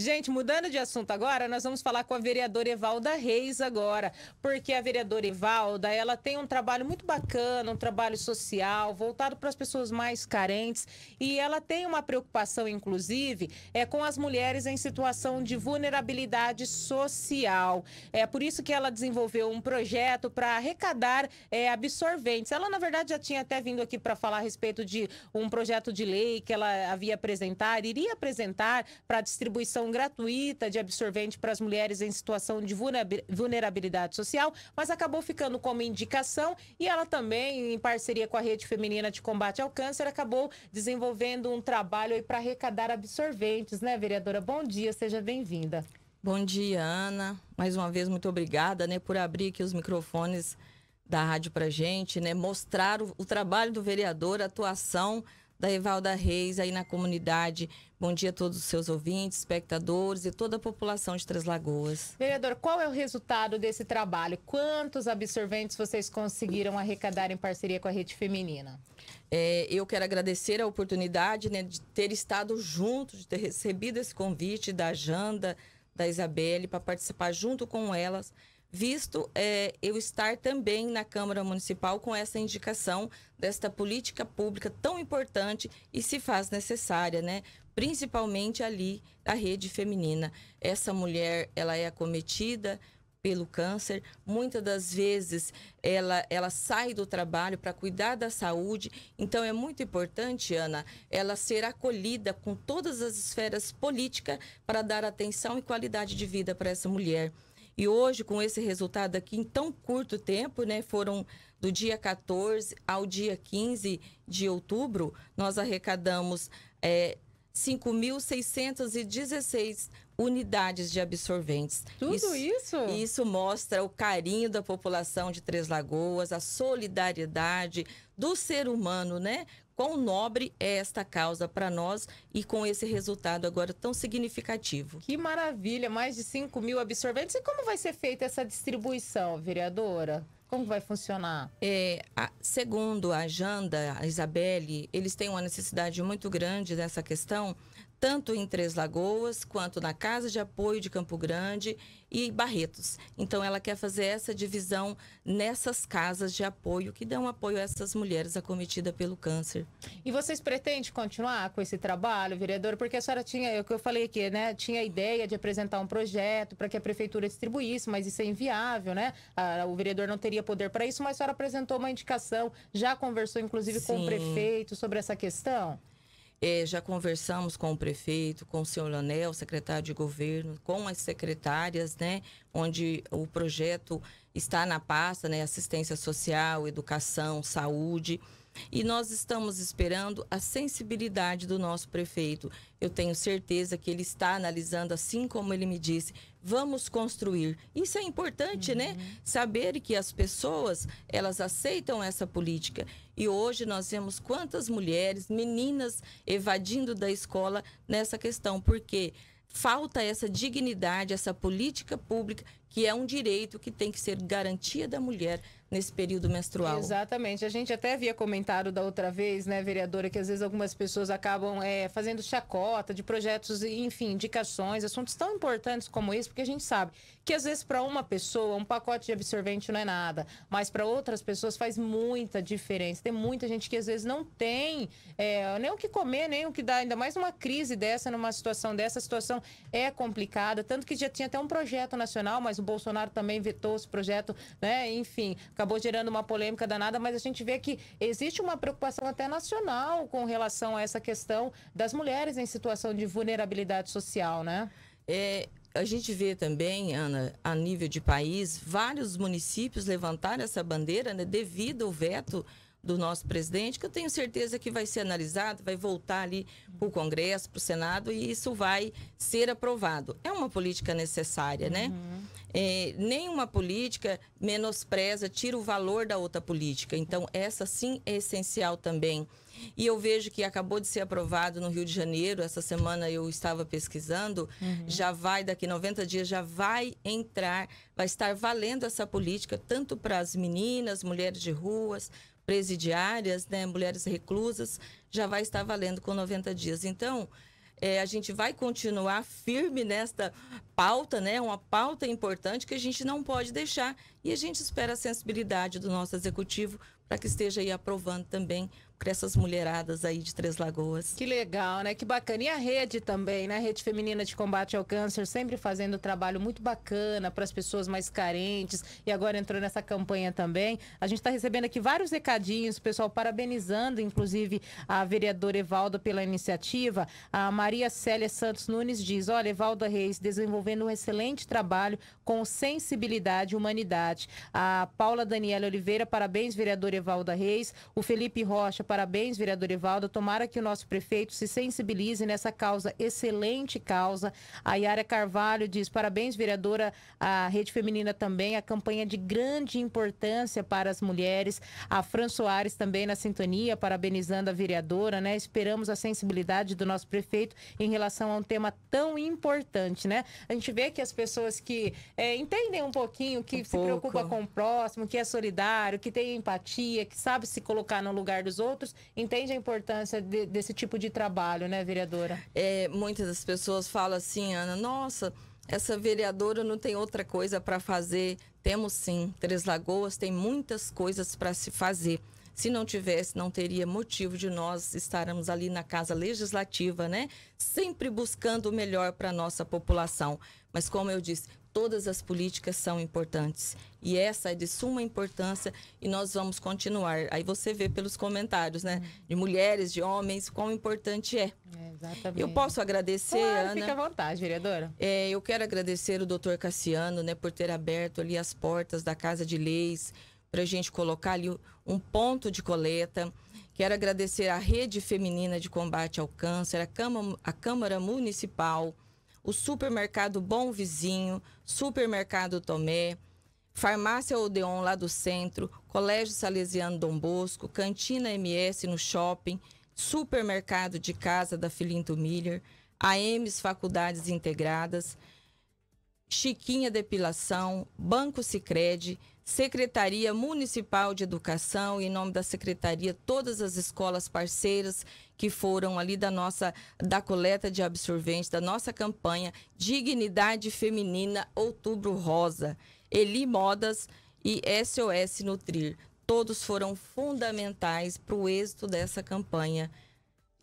Gente, mudando de assunto agora, nós vamos falar com a vereadora Evalda Reis agora, porque a vereadora Evalda, ela tem um trabalho muito bacana, um trabalho social, voltado para as pessoas mais carentes, e ela tem uma preocupação, inclusive, é com as mulheres em situação de vulnerabilidade social. É por isso que ela desenvolveu um projeto para arrecadar é, absorventes. Ela, na verdade, já tinha até vindo aqui para falar a respeito de um projeto de lei que ela havia apresentar, iria apresentar para distribuição gratuita de absorvente para as mulheres em situação de vulnerabilidade social, mas acabou ficando como indicação e ela também, em parceria com a Rede Feminina de Combate ao Câncer, acabou desenvolvendo um trabalho para arrecadar absorventes, né, vereadora? Bom dia, seja bem-vinda. Bom dia, Ana. Mais uma vez, muito obrigada né, por abrir aqui os microfones da rádio para gente, né, mostrar o, o, trabalho do vereador, a atuação da Evalda Reis aí na comunidade. Bom dia a todos os seus ouvintes, espectadores e toda a população de Três Lagoas. Vereador, qual é o resultado desse trabalho? Quantos absorventes vocês conseguiram arrecadar em parceria com a Rede Feminina? É, eu quero agradecer a oportunidade né, de ter estado junto, de ter recebido esse convite da Janda, da Isabelle, para participar junto com elas visto é, eu estar também na Câmara Municipal com essa indicação desta política pública tão importante e se faz necessária, né? Principalmente ali a rede feminina. Essa mulher, ela é acometida pelo câncer, muitas das vezes ela, ela sai do trabalho para cuidar da saúde, então é muito importante, Ana, ela ser acolhida com todas as esferas políticas para dar atenção e qualidade de vida para essa mulher. E hoje, com esse resultado aqui em tão curto tempo, né, foram do dia 14 ao dia 15 de outubro, nós arrecadamos é, 5.616 unidades de absorventes. Tudo isso, isso? Isso mostra o carinho da população de Três Lagoas, a solidariedade do ser humano, né? Quão nobre é esta causa para nós e com esse resultado agora tão significativo. Que maravilha! Mais de 5 mil absorventes. E como vai ser feita essa distribuição, vereadora? Como vai funcionar? É, a, segundo a Janda, a Isabelle, eles têm uma necessidade muito grande dessa questão tanto em Três Lagoas quanto na Casa de Apoio de Campo Grande e Barretos. Então, ela quer fazer essa divisão nessas casas de apoio que dão apoio a essas mulheres acometidas pelo câncer. E vocês pretendem continuar com esse trabalho, vereador Porque a senhora tinha, é o que eu falei aqui, né? Tinha a ideia de apresentar um projeto para que a prefeitura distribuísse, mas isso é inviável, né? Ah, o vereador não teria poder para isso, mas a senhora apresentou uma indicação, já conversou inclusive Sim. com o prefeito sobre essa questão? É, já conversamos com o prefeito, com o senhor Leonel, secretário de governo, com as secretárias, né, onde o projeto está na pasta, né, assistência social, educação, saúde. E nós estamos esperando a sensibilidade do nosso prefeito. Eu tenho certeza que ele está analisando, assim como ele me disse, vamos construir. Isso é importante, né? uhum. né? Saber que as pessoas, elas aceitam essa política. E hoje nós vemos quantas mulheres, meninas evadindo da escola nessa questão, porque falta essa dignidade, essa política pública que é um direito que tem que ser garantia da mulher nesse período menstrual. Exatamente. A gente até havia comentado da outra vez, né, vereadora, que às vezes algumas pessoas acabam é, fazendo chacota de projetos, enfim, indicações, assuntos tão importantes como esse, porque a gente sabe que às vezes para uma pessoa um pacote de absorvente não é nada, mas para outras pessoas faz muita diferença. Tem muita gente que às vezes não tem é, nem o que comer, nem o que dar, ainda mais numa crise dessa, numa situação dessa, a situação é complicada, tanto que já tinha até um projeto nacional, mas o Bolsonaro também vetou esse projeto, né? Enfim, acabou gerando uma polêmica danada, mas a gente vê que existe uma preocupação até nacional com relação a essa questão das mulheres em situação de vulnerabilidade social, né? É, a gente vê também, Ana, a nível de país, vários municípios levantaram essa bandeira né, devido ao veto do nosso presidente, que eu tenho certeza que vai ser analisado, vai voltar ali para o Congresso, para o Senado, e isso vai ser aprovado. É uma política necessária, né? uhum. né? É, nenhuma política menospreza, tira o valor da outra política. Então, essa sim é essencial também. E eu vejo que acabou de ser aprovado no Rio de Janeiro, essa semana eu estava pesquisando, uhum. já vai, daqui 90 dias, já vai entrar, vai estar valendo essa política, tanto para as meninas, mulheres de ruas, presidiárias, né, mulheres reclusas, já vai estar valendo com 90 dias. Então, é, a gente vai continuar firme nesta pauta, né? Uma pauta importante que a gente não pode deixar e a gente espera a sensibilidade do nosso executivo para que esteja aí aprovando também para essas mulheradas aí de Três Lagoas. Que legal, né? Que bacana. E a rede também, né? A rede Feminina de Combate ao Câncer, sempre fazendo um trabalho muito bacana para as pessoas mais carentes. E agora entrou nessa campanha também. A gente está recebendo aqui vários recadinhos, pessoal parabenizando, inclusive, a vereadora Evalda pela iniciativa. A Maria Célia Santos Nunes diz: Olha, Evalda Reis desenvolvendo um excelente trabalho com sensibilidade e humanidade. A Paula Daniela Oliveira, parabéns, vereadora Evalda Reis. O Felipe Rocha, parabéns, vereador Ivaldo. Tomara que o nosso prefeito se sensibilize nessa causa, excelente causa. A Yara Carvalho diz: parabéns, vereadora, a Rede Feminina também, a campanha de grande importância para as mulheres. A Fran Soares também na sintonia, parabenizando a vereadora, né? Esperamos a sensibilidade do nosso prefeito em relação a um tema tão importante, né? A gente vê que as pessoas que é, entendem um pouquinho, que um se pouco. preocupa com o próximo, que é solidário, que tem empatia, que sabe se colocar no lugar dos outros outros, entende a importância de, desse tipo de trabalho, né, vereadora? É, muitas das pessoas falam assim, Ana, nossa, essa vereadora não tem outra coisa para fazer. Temos sim, Três Lagoas tem muitas coisas para se fazer. Se não tivesse, não teria motivo de nós estarmos ali na Casa Legislativa, né? Sempre buscando o melhor para a nossa população. Mas, como eu disse, todas as políticas são importantes. E essa é de suma importância e nós vamos continuar. Aí você vê pelos comentários, né? Uhum. De mulheres, de homens, quão importante é. é exatamente. Eu posso agradecer, claro, Ana. Fica à vontade, vereadora. É, eu quero agradecer o doutor Cassiano, né, por ter aberto ali as portas da Casa de Leis, para a gente colocar ali um ponto de coleta. Quero agradecer à Rede Feminina de Combate ao Câncer, a Câmara, a Câmara Municipal o supermercado Bom Vizinho, Supermercado Tomé, Farmácia Odeon lá do centro, Colégio Salesiano Dom Bosco, Cantina MS no shopping, Supermercado de Casa da Filinto Miller, AMs Faculdades Integradas, Chiquinha Depilação, Banco Sicredi, Secretaria Municipal de Educação, em nome da secretaria, todas as escolas parceiras que foram ali da nossa da coleta de absorventes, da nossa campanha Dignidade Feminina Outubro Rosa, Eli Modas e SOS Nutrir. Todos foram fundamentais para o êxito dessa campanha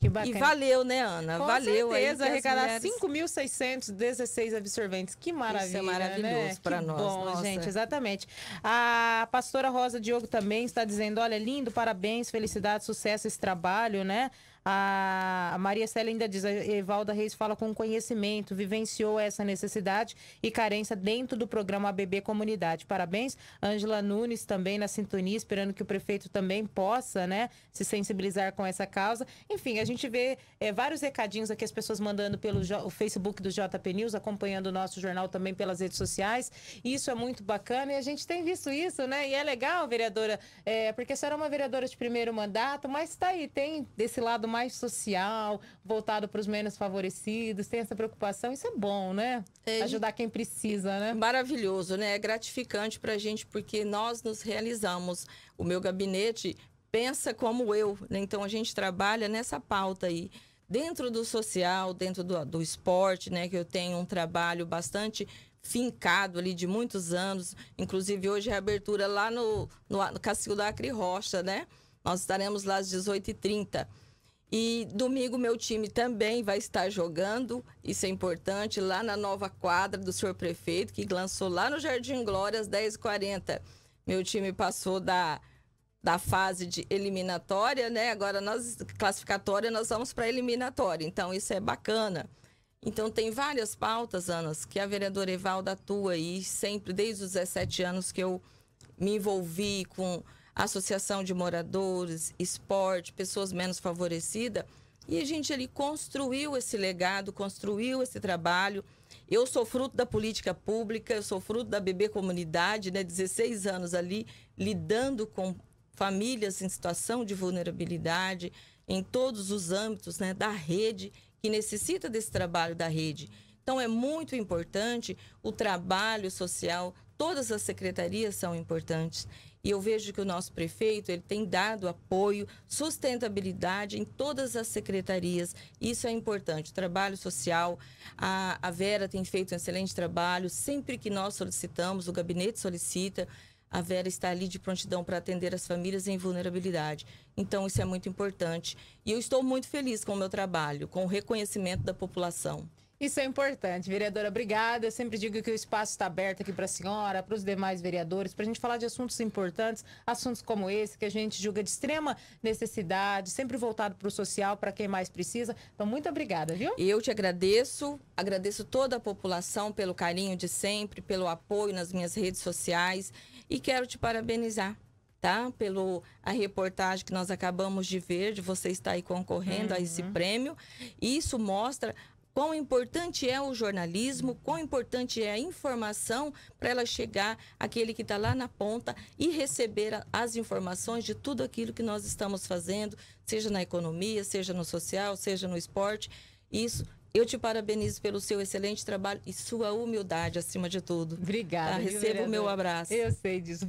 que bacana. E valeu, né, Ana? Com valeu. certeza, aí arrecadar 5.616 absorventes. Que maravilha, Isso é né? maravilhoso né? para nós. bom, Nossa. gente, exatamente. A pastora Rosa Diogo também está dizendo, olha, lindo, parabéns, felicidade, sucesso esse trabalho, né? A Maria Célia ainda diz: a Evalda Reis fala com conhecimento, vivenciou essa necessidade e carência dentro do programa ABB Comunidade. Parabéns. Ângela Nunes também na sintonia, esperando que o prefeito também possa né, se sensibilizar com essa causa. Enfim, a gente vê é, vários recadinhos aqui, as pessoas mandando pelo o Facebook do JP News, acompanhando o nosso jornal também pelas redes sociais. Isso é muito bacana e a gente tem visto isso, né? E é legal, vereadora, é, porque a senhora é uma vereadora de primeiro mandato, mas está aí, tem desse lado mais social, voltado para os menos favorecidos, tem essa preocupação. Isso é bom, né? É, Ajudar quem precisa, né? Maravilhoso, né? É gratificante para a gente porque nós nos realizamos. O meu gabinete pensa como eu, né? então a gente trabalha nessa pauta aí dentro do social, dentro do, do, esporte, né? Que eu tenho um trabalho bastante fincado ali de muitos anos. Inclusive, hoje é a abertura lá no, no, no Cacildo Acre Rocha, né? Nós estaremos lá às 18h30. E domingo meu time também vai estar jogando, isso é importante, lá na nova quadra do senhor prefeito, que lançou lá no Jardim Glória às 10h40. Meu time passou da, da fase de eliminatória, né? Agora nós, classificatória, nós vamos para eliminatória, então isso é bacana. Então tem várias pautas, Anas, que a vereadora Evalda atua e sempre, desde os 17 anos que eu me envolvi com associação de moradores, esporte, pessoas menos favorecidas. E a gente ali construiu esse legado, construiu esse trabalho. Eu sou fruto da política pública, eu sou fruto da bebê comunidade, né? 16 anos ali lidando com famílias em situação de vulnerabilidade em todos os âmbitos, né, da rede que necessita desse trabalho da rede. Então é muito importante o trabalho social, todas as secretarias são importantes. E eu vejo que o nosso prefeito ele tem dado apoio, sustentabilidade em todas as secretarias. Isso é importante. Trabalho social, a, a Vera tem feito um excelente trabalho. Sempre que nós solicitamos, o gabinete solicita, a Vera está ali de prontidão para atender as famílias em vulnerabilidade. Então, isso é muito importante. E eu estou muito feliz com o meu trabalho, com o reconhecimento da população. Isso é importante. Vereadora, obrigada. Eu sempre digo que o espaço está aberto aqui para a senhora, para os demais vereadores, para a gente falar de assuntos importantes, assuntos como esse, que a gente julga de extrema necessidade, sempre voltado para o social, para quem mais precisa. Então, muito obrigada, viu? Eu te agradeço, agradeço toda a população pelo carinho de sempre, pelo apoio nas minhas redes sociais e quero te parabenizar tá? Pelo a reportagem que nós acabamos de ver, de você estar aí concorrendo uhum. a esse uhum. prêmio. Isso mostra quão importante é o jornalismo, quão importante é a informação para ela chegar àquele que está lá na ponta e receber as informações de tudo aquilo que nós estamos fazendo, seja na economia, seja no social, seja no esporte. Isso eu te parabenizo pelo seu excelente trabalho e sua humildade acima de tudo. Obrigada. Tá? Receba o meu abraço. Eu sei disso.